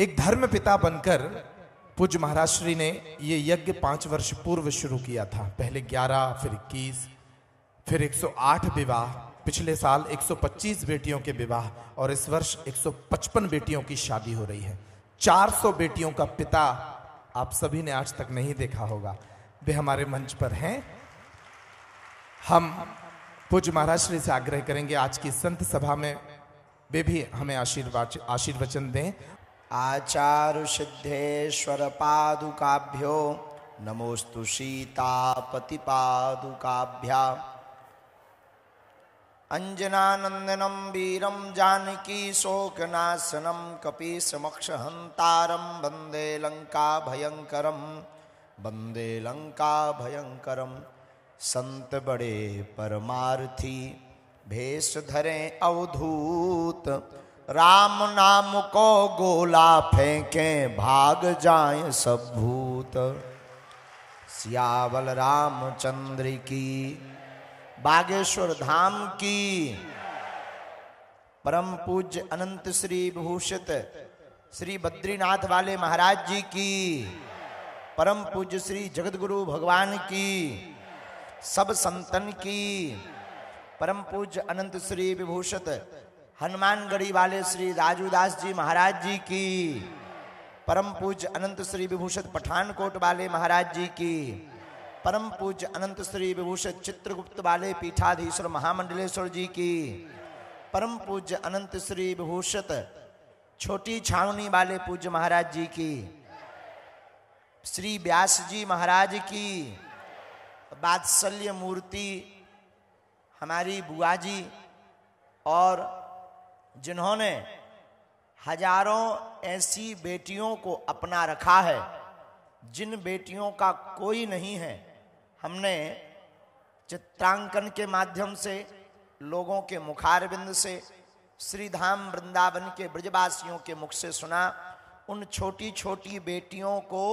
एक धर्म पिता बनकर पूज महाराज श्री ने ये यज्ञ पांच वर्ष पूर्व शुरू किया था पहले ग्यारह फिर इक्कीस फिर एक सौ आठ विवाह पिछले साल एक सौ पच्चीस बेटियों के विवाह और इस वर्ष एक सौ पचपन बेटियों की शादी हो रही है चार सौ बेटियों का पिता आप सभी ने आज तक नहीं देखा होगा वे हमारे मंच पर हैं हम पूज महाराज श्री से आग्रह करेंगे आज की संत सभा में वे भी हमें आशीर्वाद आशीर्वचन दें पादुकाभ्यो नमोस्तु सीतापतिपादुकाभ्या हंतारम वंदे लंका भयंकर वंदे लंका भयंकर संत बड़े परमार्थी धरे अवधूत राम नाम को गोला फेंके भाग जाए सब भूत सियावल चंद्र की बागेश्वर धाम की परम पूज्य अनंत श्री भूषित श्री बद्रीनाथ वाले महाराज जी की परम पूज्य श्री गुरु भगवान की सब संतन की परम पूज्य अनंत श्री विभूषित हनुमानगढ़ी वाले श्री राजूदास जी महाराज जी की परम पूज अनंत श्री विभूषित पठानकोट वाले महाराज जी की परम पूज अनंत श्री विभूषित चित्रगुप्त वाले पीठाधीश्वर महामंडलेश्वर जी की परम पूज्य अनंत श्री विभूषित छोटी छावनी वाले पूज्य महाराज जी की श्री व्यास जी महाराज की बात्सल्य मूर्ति हमारी बुआ जी और जिन्होंने हजारों ऐसी बेटियों को अपना रखा है जिन बेटियों का कोई नहीं है हमने चित्रांकन के माध्यम से लोगों के मुखारबिंद से श्री धाम वृंदावन के ब्रजवासियों के मुख से सुना उन छोटी छोटी बेटियों को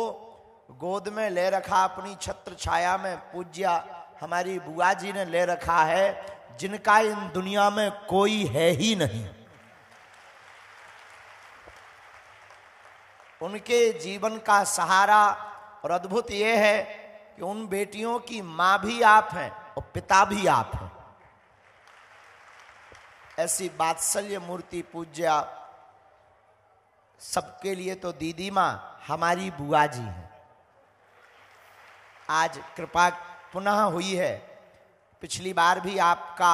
गोद में ले रखा अपनी छत्र छाया में पूज्या हमारी बुआ जी ने ले रखा है जिनका इन दुनिया में कोई है ही नहीं उनके जीवन का सहारा और अद्भुत ये है कि उन बेटियों की माँ भी आप हैं और पिता भी आप हैं ऐसी बात्सल्य मूर्ति पूज्या सबके लिए तो दीदी माँ हमारी बुआ जी हैं आज कृपा पुनः हुई है पिछली बार भी आपका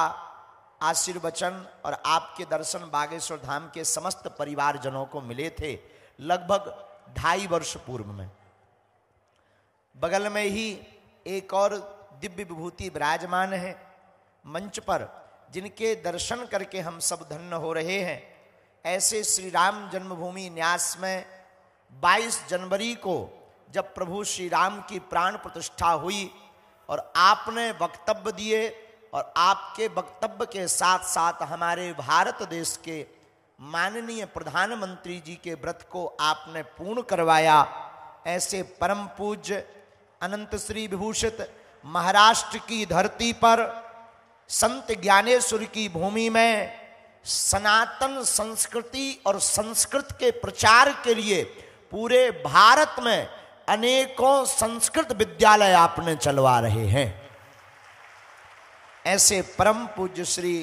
आशीर्वचन और आपके दर्शन बागेश्वर धाम के समस्त परिवारजनों को मिले थे लगभग ढाई वर्ष पूर्व में बगल में ही एक और दिव्य विभूति विराजमान है मंच पर जिनके दर्शन करके हम सब धन्य हो रहे हैं ऐसे श्री राम जन्मभूमि न्यास में 22 जनवरी को जब प्रभु श्री राम की प्राण प्रतिष्ठा हुई और आपने वक्तव्य दिए और आपके वक्तव्य के साथ साथ हमारे भारत देश के माननीय प्रधानमंत्री जी के व्रत को आपने पूर्ण करवाया ऐसे परम पूज्य अनंत श्री विभूषित महाराष्ट्र की धरती पर संत ज्ञानेश्वर की भूमि में सनातन संस्कृति और संस्कृत के प्रचार के लिए पूरे भारत में अनेकों संस्कृत विद्यालय आपने चलवा रहे हैं ऐसे परम पूज्य श्री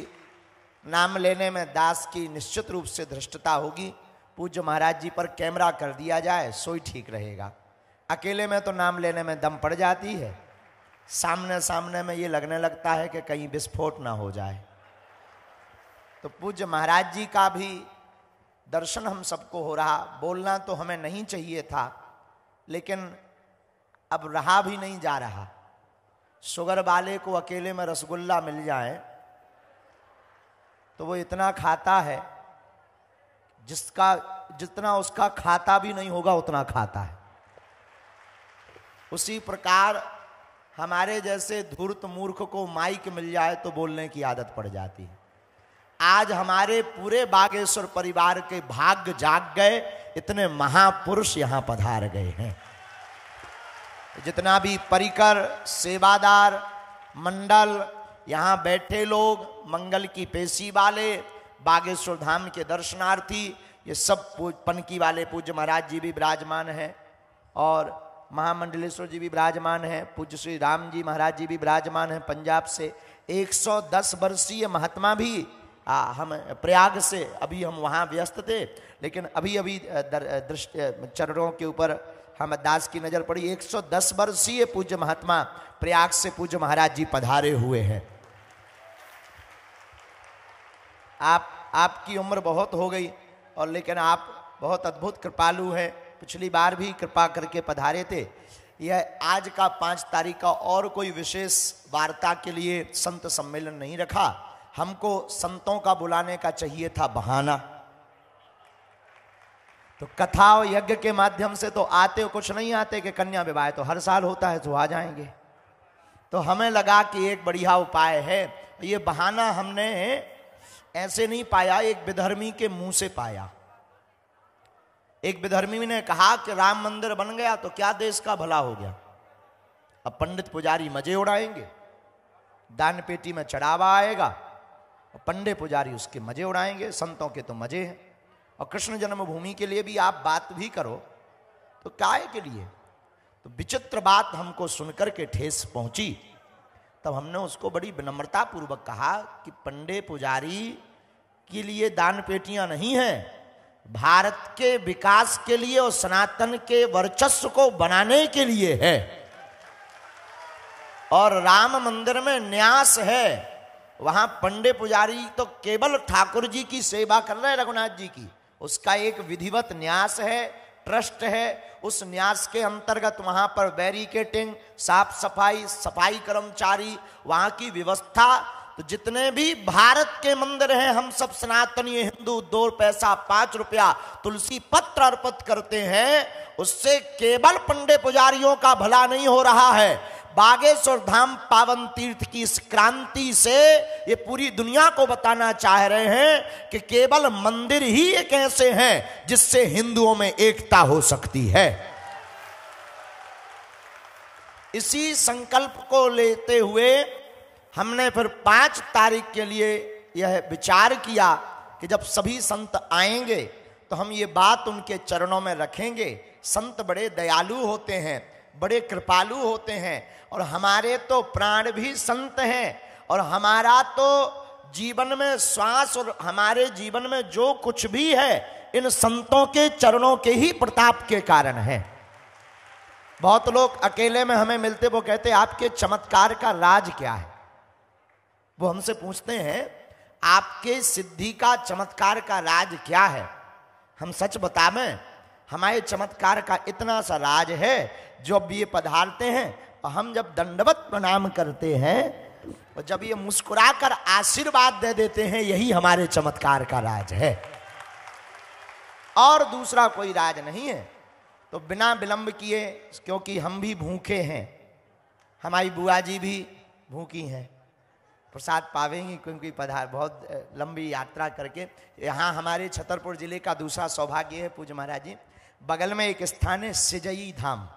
नाम लेने में दास की निश्चित रूप से धृष्टता होगी पूज्य महाराज जी पर कैमरा कर दिया जाए सोई ठीक रहेगा अकेले में तो नाम लेने में दम पड़ जाती है सामने सामने में ये लगने लगता है कि कहीं विस्फोट ना हो जाए तो पूज्य महाराज जी का भी दर्शन हम सबको हो रहा बोलना तो हमें नहीं चाहिए था लेकिन अब रहा भी नहीं जा रहा शुगर वाले को अकेले में रसगुल्ला मिल जाए तो वो इतना खाता है जिसका जितना उसका खाता भी नहीं होगा उतना खाता है उसी प्रकार हमारे जैसे धूर्त मूर्ख को माइक मिल जाए तो बोलने की आदत पड़ जाती है आज हमारे पूरे बागेश्वर परिवार के भाग्य जाग गए इतने महापुरुष यहां पधार गए हैं जितना भी परिकर सेवादार मंडल यहाँ बैठे लोग मंगल की पेशी वाले बागेश्वर धाम के दर्शनार्थी ये सब पनकी वाले पूज्य महाराज जी भी विराजमान हैं और महामंडलेश्वर जी भी विराजमान हैं पूज्य श्री राम जी महाराज जी भी विराजमान हैं पंजाब से 110 वर्षीय महात्मा भी आ, हम प्रयाग से अभी हम वहाँ व्यस्त थे लेकिन अभी अभी दृष्ट चरणों के ऊपर हम दास की नज़र पड़ी 110 वर्षीय पूज्य महात्मा प्रयाग से पूज्य महाराज जी पधारे हुए हैं आप आपकी उम्र बहुत हो गई और लेकिन आप बहुत अद्भुत कृपालु हैं पिछली बार भी कृपा करके पधारे थे यह आज का पाँच तारीख का और कोई विशेष वार्ता के लिए संत सम्मेलन नहीं रखा हमको संतों का बुलाने का चाहिए था बहाना तो कथा और यज्ञ के माध्यम से तो आते हो कुछ नहीं आते कि कन्या विवाह तो हर साल होता है तो आ जाएंगे तो हमें लगा कि एक बढ़िया उपाय है ये बहाना हमने ऐसे नहीं पाया एक विधर्मी के मुंह से पाया एक विधर्मी ने कहा कि राम मंदिर बन गया तो क्या देश का भला हो गया अब पंडित पुजारी मजे उड़ाएंगे दान पेटी में चढ़ावा आएगा और पंडे पुजारी उसके मजे उड़ाएंगे संतों के तो मजे हैं और कृष्ण जन्मभूमि के लिए भी आप बात भी करो तो काय के लिए तो विचित्र बात हमको सुनकर के ठेस पहुंची तब हमने उसको बड़ी विनम्रता पूर्वक कहा कि पंडे पुजारी के लिए दान पेटियां नहीं हैं भारत के विकास के लिए और सनातन के वर्चस्व को बनाने के लिए है और राम मंदिर में न्यास है वहां पंडे पुजारी तो केवल ठाकुर जी की सेवा कर रहे हैं रघुनाथ जी की उसका एक विधिवत न्यास है ट्रस्ट है उस न्यास के अंतर्गत वहां पर बैरिकेटिंग साफ सफाई सफाई कर्मचारी वहां की व्यवस्था तो जितने भी भारत के मंदिर हैं हम सब सनातनीय हिंदू दो पैसा पांच रुपया तुलसी पत्र अर्पित करते हैं उससे केवल पंडे पुजारियों का भला नहीं हो रहा है बागेश्वर धाम पावन तीर्थ की इस क्रांति से ये पूरी दुनिया को बताना चाह रहे हैं कि केवल मंदिर ही एक ऐसे हैं जिससे हिंदुओं में एकता हो सकती है इसी संकल्प को लेते हुए हमने फिर पांच तारीख के लिए यह विचार किया कि जब सभी संत आएंगे तो हम ये बात उनके चरणों में रखेंगे संत बड़े दयालु होते हैं बड़े कृपालु होते हैं और हमारे तो प्राण भी संत हैं और हमारा तो जीवन में श्वास और हमारे जीवन में जो कुछ भी है इन संतों के चरणों के ही प्रताप के कारण है बहुत लोग अकेले में हमें मिलते वो कहते आपके चमत्कार का राज क्या है वो हमसे पूछते हैं आपके सिद्धि का चमत्कार का राज क्या है हम सच बतावें हमारे चमत्कार का इतना सा राज है जो अब ये पधारते हैं और हम जब दंडवत प्रणाम करते हैं और जब ये मुस्कुरा कर आशीर्वाद दे देते हैं यही हमारे चमत्कार का राज है और दूसरा कोई राज नहीं है तो बिना विलंब किए क्योंकि हम भी भूखे हैं हमारी बुआ जी भी भूखी हैं प्रसाद पावेंगी क्योंकि पधार बहुत लंबी यात्रा करके यहाँ हमारे छतरपुर जिले का दूसरा सौभाग्य है पूज महाराज जी बगल में एक स्थान है सिजई धाम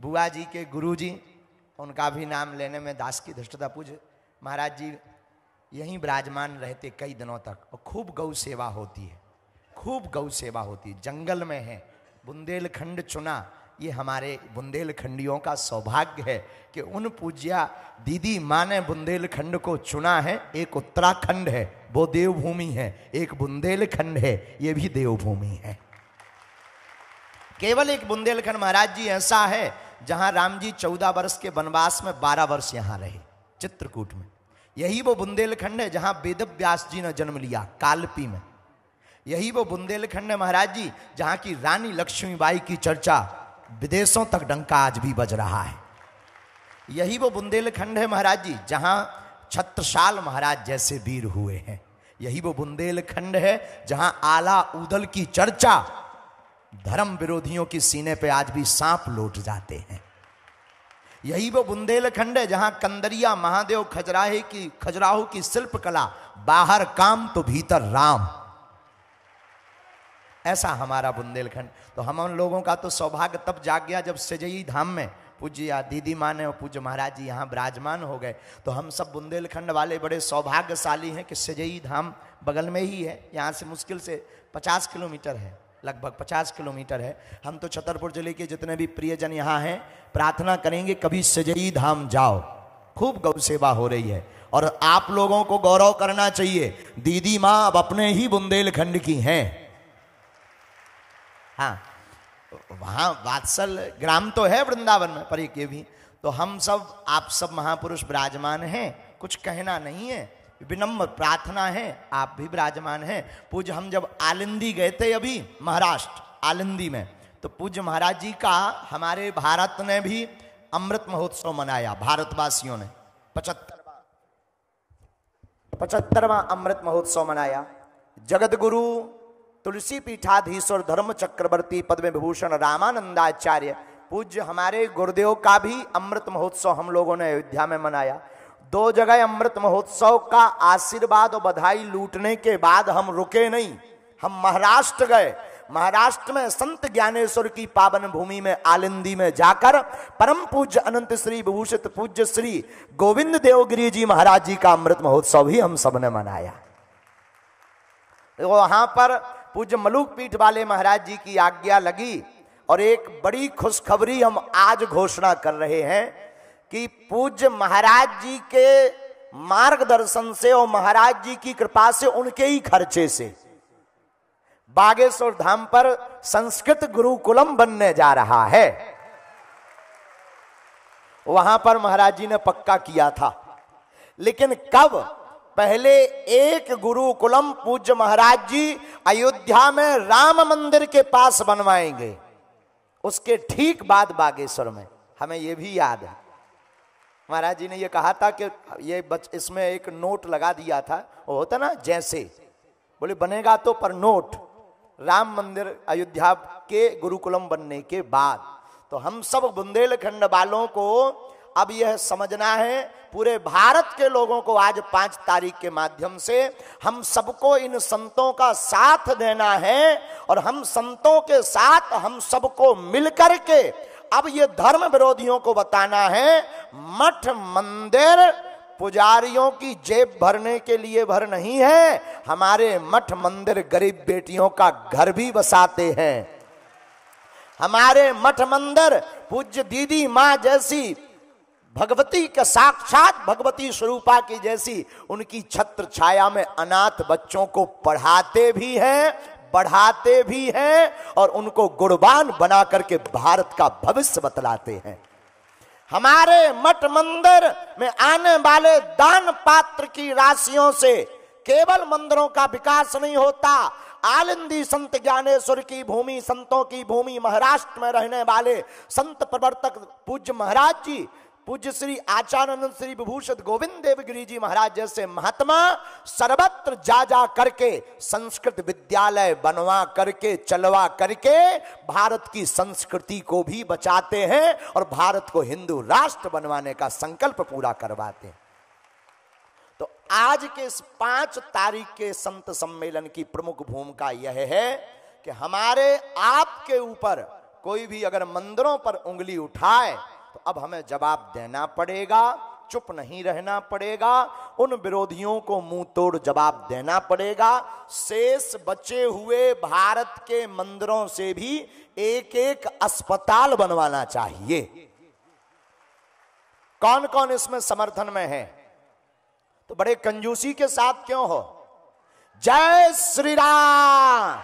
बुआ जी के गुरु जी उनका भी नाम लेने में दास की धृष्टता पूज महाराज जी यहीं विराजमान रहते कई दिनों तक और खूब गौ सेवा होती है खूब गौ सेवा होती है जंगल में है बुंदेलखंड चुना ये हमारे बुंदेलखंडियों का सौभाग्य है कि उन पूज्या दीदी माँ ने बुंदेलखंड को चुना है एक उत्तराखंड है वो देवभूमि है एक बुंदेलखंड है ये भी देवभूमि है केवल एक बुंदेलखंड महाराज जी ऐसा है जहां राम जी चौदह वर्ष के वनवास में बारह वर्ष यहां रहे चित्रकूट में यही वो बुंदेलखंड है जहां वेद व्यास जी ने जन्म लिया कालपी में यही वो बुंदेलखंड है महाराज जी जहां की रानी लक्ष्मीबाई की चर्चा विदेशों तक डंका आज भी बज रहा है यही वो बुंदेलखंड है महाराज जी जहां छत्रशाल महाराज जैसे वीर हुए हैं यही वो बुंदेलखंड है जहां आला उदल की चर्चा धर्म विरोधियों के सीने पे आज भी सांप लौट जाते हैं यही वो बुंदेलखंड है जहां कंदरिया महादेव खजराहे की खजराहो की शिल्पकला बाहर काम तो भीतर राम ऐसा हमारा बुंदेलखंड तो हम उन लोगों का तो सौभाग्य तब जाग गया जब सजई धाम में पूज्य दीदी माँ ने और पूज्य महाराज जी यहाँ विराजमान हो गए तो हम सब बुंदेलखंड वाले बड़े सौभाग्यशाली हैं कि सजई धाम बगल में ही है यहाँ से मुश्किल से पचास किलोमीटर है लगभग 50 किलोमीटर है हम तो छतरपुर जिले के जितने भी प्रियजन यहाँ हैं प्रार्थना करेंगे कभी सजई धाम जाओ खूब गौ सेवा हो रही है और आप लोगों को गौरव करना चाहिए दीदी माँ अब अपने ही बुंदेलखंड की हैं हाँ वहाँ वात्सल ग्राम तो है वृंदावन में पर ये भी तो हम सब आप सब महापुरुष विराजमान हैं कुछ कहना नहीं है विनम्र प्रार्थना है आप भी विराजमान हैं पूज हम जब आलिंदी गए थे अभी महाराष्ट्र आलिंदी में तो पूज्य महाराज जी का हमारे भारत ने भी अमृत महोत्सव मनाया भारतवासियों ने पचहत्तरवा पचहत्तरवा अमृत महोत्सव मनाया जगत गुरु तुलसी पीठाधीश्वर धर्म चक्रवर्ती पद्म विभूषण रामानंदाचार्य पूज्य हमारे गुरुदेव का भी अमृत महोत्सव हम लोगों ने अयोध्या में मनाया दो जगह अमृत महोत्सव का आशीर्वाद और बधाई लूटने के बाद हम रुके नहीं हम महाराष्ट्र गए महाराष्ट्र में संत ज्ञानेश्वर की पावन भूमि में आलिंदी में जाकर परम पूज्य अनंत श्री विभूषित पूज्य श्री गोविंद देवगिरी जी महाराज जी का अमृत महोत्सव ही हम सबने मनाया वहां पर पूज्य मलुक पीठ वाले महाराज जी की आज्ञा लगी और एक बड़ी खुशखबरी हम आज घोषणा कर रहे हैं कि पूज्य महाराज जी के मार्गदर्शन से और महाराज जी की कृपा से उनके ही खर्चे से बागेश्वर धाम पर संस्कृत गुरुकुलम बनने जा रहा है वहां पर महाराज जी ने पक्का किया था लेकिन कब पहले एक गुरुकुलम पूज्य महाराज जी अयोध्या में राम मंदिर के पास बनवाएंगे उसके ठीक बाद बागेश्वर में हमें यह भी याद है महाराज जी ने ये कहा था कि ये बच इसमें एक नोट लगा दिया था वो होता ना जैसे बोले बनेगा तो पर नोट राम मंदिर अयोध्या के गुरुकुलम बनने के बाद तो हम सब बुंदेलखंड वालों को अब यह समझना है पूरे भारत के लोगों को आज पांच तारीख के माध्यम से हम सबको इन संतों का साथ देना है और हम संतों के साथ हम सबको मिलकर के अब ये धर्म विरोधियों को बताना है मठ मंदिर पुजारियों की जेब भरने के लिए भर नहीं है हमारे मठ मंदिर गरीब बेटियों का घर भी बसाते हैं हमारे मठ मंदिर पूज्य दीदी माँ जैसी भगवती के साक्षात भगवती स्वरूपा की जैसी उनकी छत्र छाया में अनाथ बच्चों को पढ़ाते भी हैं बढ़ाते भी हैं और उनको गुणवान बना करके भारत का भविष्य बतलाते हैं हमारे मठ मंदिर में आने वाले दान पात्र की राशियों से केवल मंदिरों का विकास नहीं होता आलिंदी संत ज्ञानेश्वर की भूमि संतों की भूमि महाराष्ट्र में रहने वाले संत प्रवर्तक पूज्य महाराज जी पूज्य श्री आचार्य श्री विभूषण गोविंद देव गिरी जी महाराज जैसे महात्मा सर्वत्र जा जा करके संस्कृत विद्यालय बनवा करके चलवा करके भारत की संस्कृति को भी बचाते हैं और भारत को हिंदू राष्ट्र बनवाने का संकल्प पूरा करवाते हैं तो आज के इस पांच तारीख के संत सम्मेलन की प्रमुख भूमिका यह है कि हमारे आपके ऊपर कोई भी अगर मंदिरों पर उंगली उठाए तो अब हमें जवाब देना पड़ेगा चुप नहीं रहना पड़ेगा उन विरोधियों को मुंह तोड़ जवाब देना पड़ेगा शेष बचे हुए भारत के मंदिरों से भी एक एक अस्पताल बनवाना चाहिए कौन कौन इसमें समर्थन में है तो बड़े कंजूसी के साथ क्यों हो जय श्री राम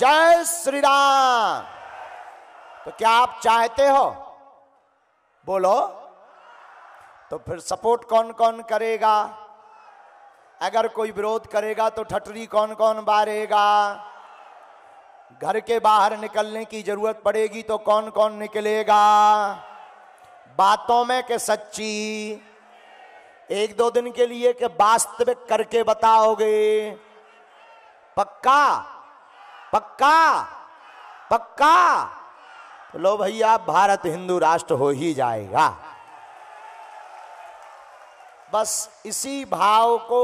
जय श्री राम तो क्या आप चाहते हो बोलो तो फिर सपोर्ट कौन कौन करेगा अगर कोई विरोध करेगा तो ठटरी कौन कौन बारेगा घर के बाहर निकलने की जरूरत पड़ेगी तो कौन कौन निकलेगा बातों में के सच्ची एक दो दिन के लिए के वास्तविक करके बताओगे पक्का पक्का पक्का तो लो भैया भारत हिंदू राष्ट्र हो ही जाएगा बस इसी भाव को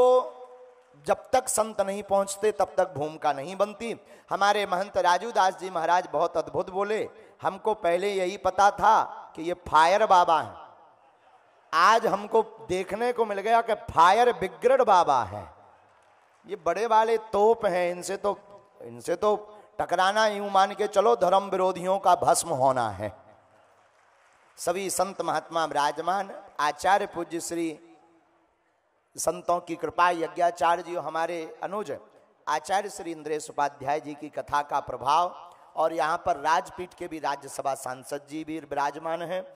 जब तक संत नहीं पहुंचते तब तक भूमिका नहीं बनती हमारे महंत राजू दास जी महाराज बहुत अद्भुत बोले हमको पहले यही पता था कि ये फायर बाबा हैं आज हमको देखने को मिल गया कि फायर बिगड़ बाबा हैं ये बड़े वाले तोप हैं इनसे तो इनसे तो टकराना यूं मान के चलो धर्म विरोधियों का भस्म होना है सभी संत महात्मा विराजमान आचार्य पूज्य श्री संतों की कृपा यज्ञाचार्य जी हमारे अनुज आचार्य श्री इंद्रेश उपाध्याय जी की कथा का प्रभाव और यहाँ पर राजपीठ के भी राज्यसभा सांसद जी भी विराजमान हैं